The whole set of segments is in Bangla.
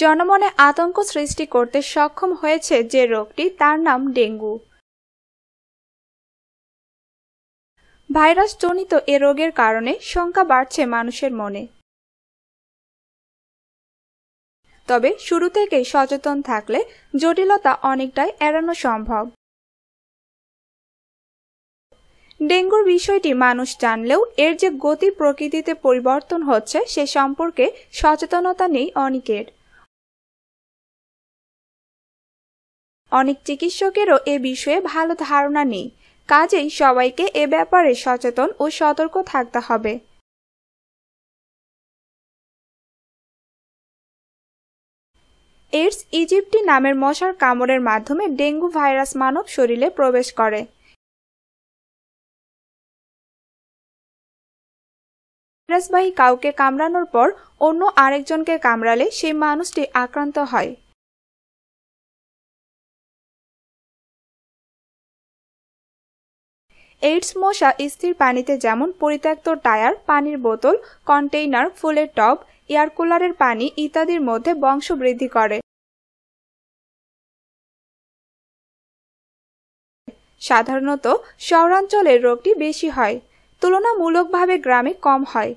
জনমনে আতঙ্ক সৃষ্টি করতে সক্ষম হয়েছে যে রোগটি তার নাম ডেঙ্গু ভাইরাসজনিত এ রোগের কারণে সংখ্যা বাড়ছে মানুষের মনে তবে শুরু থেকেই সচেতন থাকলে জটিলতা অনেকটাই এড়ানো সম্ভব ডেঙ্গুর বিষয়টি মানুষ জানলেও এর যে গতি প্রকৃতিতে পরিবর্তন হচ্ছে সে সম্পর্কে সচেতনতা নেই অনেকের অনেক চিকিৎসকেরও এ বিষয়ে ভালো ধারণা নেই কাজেই সবাইকে এ ব্যাপারে সচেতন ও সতর্ক থাকতে হবে এইডস ইজিপ্টি নামের মশার কামড়ের মাধ্যমে ডেঙ্গু ভাইরাস মানব শরীরে প্রবেশ করে ভাইরাসবাহী কাউকে কামড়ানোর পর অন্য আরেকজনকে কামড়ালে সেই মানুষটি আক্রান্ত হয় এইডস মশা স্থির পানিতে যেমন পরিত্যক্ত টায়ার পানির বোতল কন্টেইনার ফুলের টব এয়ার কুলারের পানি ইত্যাদির মধ্যে বংশ বৃদ্ধি করে সাধারণত শহরাঞ্চলের রোগটি বেশি হয় তুলনামূলকভাবে গ্রামে কম হয়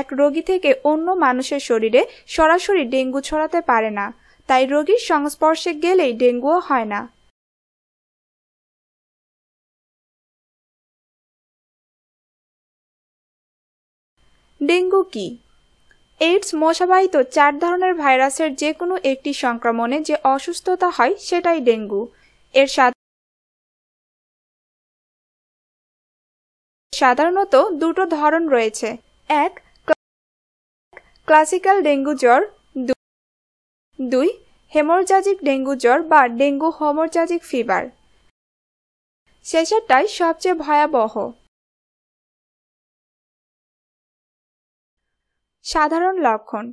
এক রোগী থেকে অন্য মানুষের শরীরে সরাসরি ডেঙ্গু ছড়াতে পারে না তাই রোগীর সংস্পর্শে গেলেই ডেঙ্গুও হয় না ডেঙ্গু কি এইডস মশাবাহিত চার ধরনের ভাইরাসের যে কোনো একটি সংক্রমণে যে অসুস্থতা হয় সেটাই ডেঙ্গু এর সাধারণত দুটো ধরন রয়েছে এক ক্লাসিক্যাল ডেঙ্গু জ্বর দুই হেমোরজাজিক ডেঙ্গু জ্বর বা ডেঙ্গু হোমোরজাজিক ফিভার শেষেরটাই সবচেয়ে ভয়াবহ সাধারণ লক্ষণ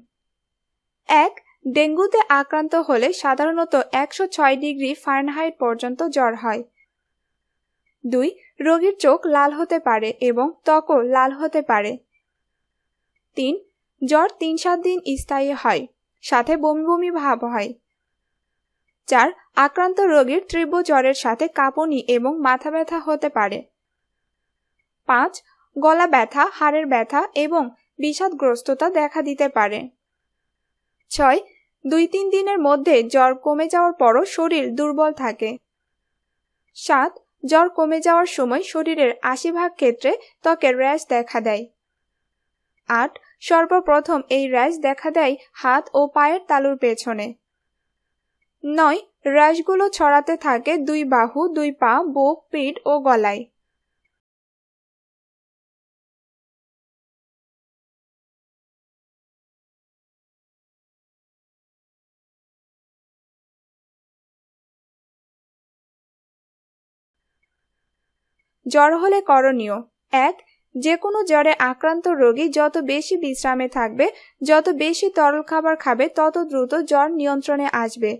এক ডেঙ্গুতে আক্রান্ত হলে সাধারণত একশো ছয় ডিগ্রি ফারেনহাইট পর্যন্ত জ্বর হয় দুই রোগীর চোখ লাল হতে পারে এবং ত্বকও লাল হতে পারে তিন জ্বর তিন সাত দিন স্থায়ী হয় সাথে বমি বমি ভাব হয় চার আক্রান্ত রোগীর তীব্র জ্বরের সাথে কাঁপুনি এবং মাথা ব্যথা হতে পারে পাঁচ গলা ব্যথা হাড়ের ব্যথা এবং বিষাদগ্রস্ততা দেখা দিতে পারে ছয় দুই তিন দিনের মধ্যে জ্বর কমে যাওয়ার পরও শরীর দুর্বল থাকে সাত জ্বর কমে যাওয়ার সময় শরীরের আশি ভাগ ক্ষেত্রে ত্বকের র্যাশ দেখা দেয় আট সর্বপ্রথম এই র্যাশ দেখা দেয় হাত ও পায়ের তালুর পেছনে নয় র্যাশগুলো ছড়াতে থাকে দুই বাহু দুই পা বুক পিঠ ও গলায় জ্বর হলে করণীয় এক যে কোনো জ্বরে আক্রান্ত রোগী যত বেশি বিশ্রামে থাকবে যত বেশি তরল খাবার খাবে তত দ্রুত জ্বর নিয়ন্ত্রণে আসবে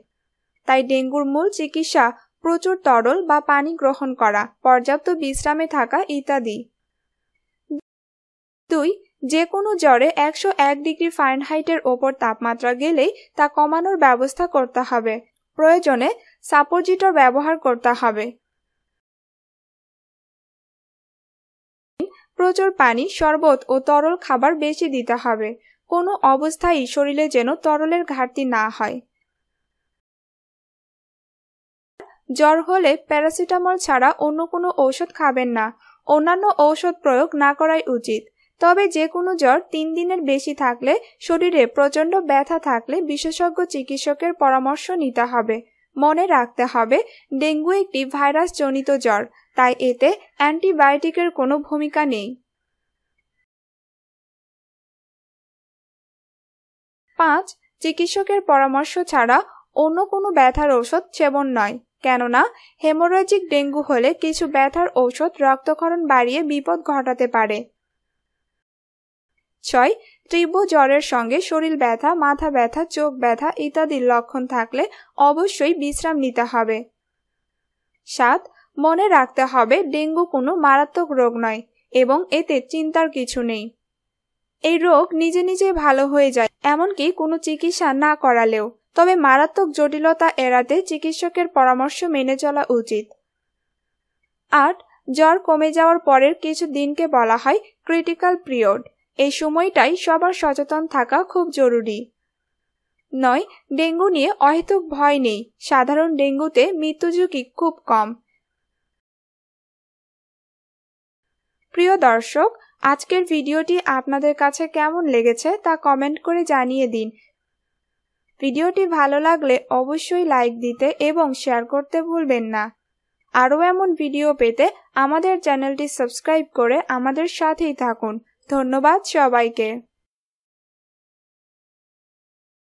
তাই ডেঙ্গুর মূল চিকিৎসা প্রচুর তরল বা পানি গ্রহণ করা পর্যাপ্ত বিশ্রামে থাকা ইত্যাদি দুই যে কোনো জ্বরে একশো এক ডিগ্রি ফারেনহাইটের ওপর তাপমাত্রা গেলেই তা কমানোর ব্যবস্থা করতে হবে প্রয়োজনে সাপোজিটর ব্যবহার করতে হবে প্রচুর পানি শরবত ও তরল খাবার বেশি দিতে হবে কোনো অবস্থায় শরীরে যেন তরলের ঘাটতি না হয় জ্বর হলে প্যারাসিটামল ছাড়া অন্য কোনো ঔষধ খাবেন না অন্যান্য ঔষধ প্রয়োগ না করাই উচিত তবে যে কোনো জ্বর তিন দিনের বেশি থাকলে শরীরে প্রচণ্ড ব্যথা থাকলে বিশেষজ্ঞ চিকিৎসকের পরামর্শ নিতে হবে মনে রাখতে হবে ডেঙ্গু একটি ভাইরাস জনিত জ্বর তাই এতে অ্যান্টিবায়োটিকের কোনো ভূমিকা নেই পাঁচ চিকিৎসকের পরামর্শ ছাড়া অন্য কোনো ব্যথার ঔষধ সেবন নয় কেননা হেমোরেজিক ডেঙ্গু হলে কিছু ব্যথার ঔষধ রক্তক্ষরণ বাড়িয়ে বিপদ ঘটাতে পারে ছয় তীব্র জ্বরের সঙ্গে শরীর ব্যথা মাথা ব্যথা চোখ ব্যথা ইত্যাদির লক্ষণ থাকলে অবশ্যই বিশ্রাম নিতে হবে সাত মনে রাখতে হবে ডেঙ্গু কোনো মারাত্মক রোগ নয় এবং এতে চিন্তার কিছু নেই এই রোগ নিজে নিজে ভালো হয়ে যায় এমনকি কোনো চিকিৎসা না করালেও তবে মারাত্মক জটিলতা এড়াতে চিকিৎসকের পরামর্শ মেনে চলা উচিত আট জ্বর কমে যাওয়ার পরের কিছু দিনকে বলা হয় ক্রিটিক্যাল পিরিয়ড এই সময়টাই সবার সচেতন থাকা খুব জরুরি নয় ডেঙ্গু নিয়ে অহেতুক ভয় নেই সাধারণ ডেঙ্গুতে মৃত্যুঝুঁকি খুব কম প্রিয় দর্শক আজকের ভিডিওটি আপনাদের কাছে কেমন লেগেছে তা কমেন্ট করে জানিয়ে দিন ভিডিওটি ভালো লাগলে অবশ্যই লাইক দিতে এবং শেয়ার করতে ভুলবেন না আরও এমন ভিডিও পেতে আমাদের চ্যানেলটি সাবস্ক্রাইব করে আমাদের সাথেই থাকুন ধন্যবাদ সবাইকে